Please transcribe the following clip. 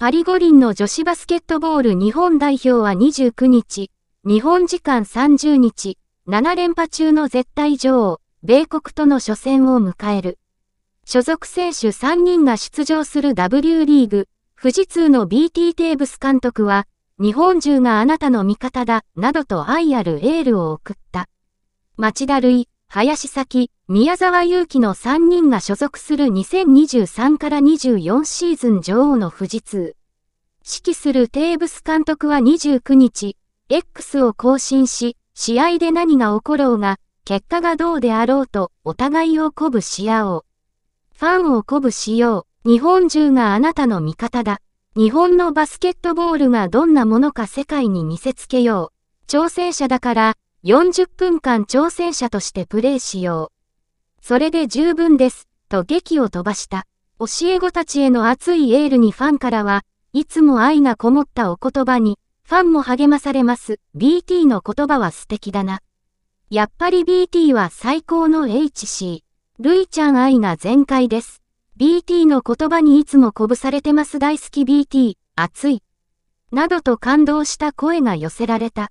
パリ五輪の女子バスケットボール日本代表は29日、日本時間30日、7連覇中の絶対女王、米国との初戦を迎える。所属選手3人が出場する W リーグ、富士通の BT テーブス監督は、日本中があなたの味方だ、などと愛あるエールを送った。町田瑠林崎、宮沢祐希の3人が所属する2023から24シーズン女王の富士通。指揮するテーブス監督は29日、X を更新し、試合で何が起ころうが、結果がどうであろうと、お互いを鼓舞し合おう。ファンを鼓舞しよう。日本中があなたの味方だ。日本のバスケットボールがどんなものか世界に見せつけよう。挑戦者だから、40分間挑戦者としてプレイしよう。それで十分です、と劇を飛ばした。教え子たちへの熱いエールにファンからは、いつも愛がこもったお言葉に、ファンも励まされます。BT の言葉は素敵だな。やっぱり BT は最高の HC。ルイちゃん愛が全開です。BT の言葉にいつもこぶされてます大好き BT、熱い。などと感動した声が寄せられた。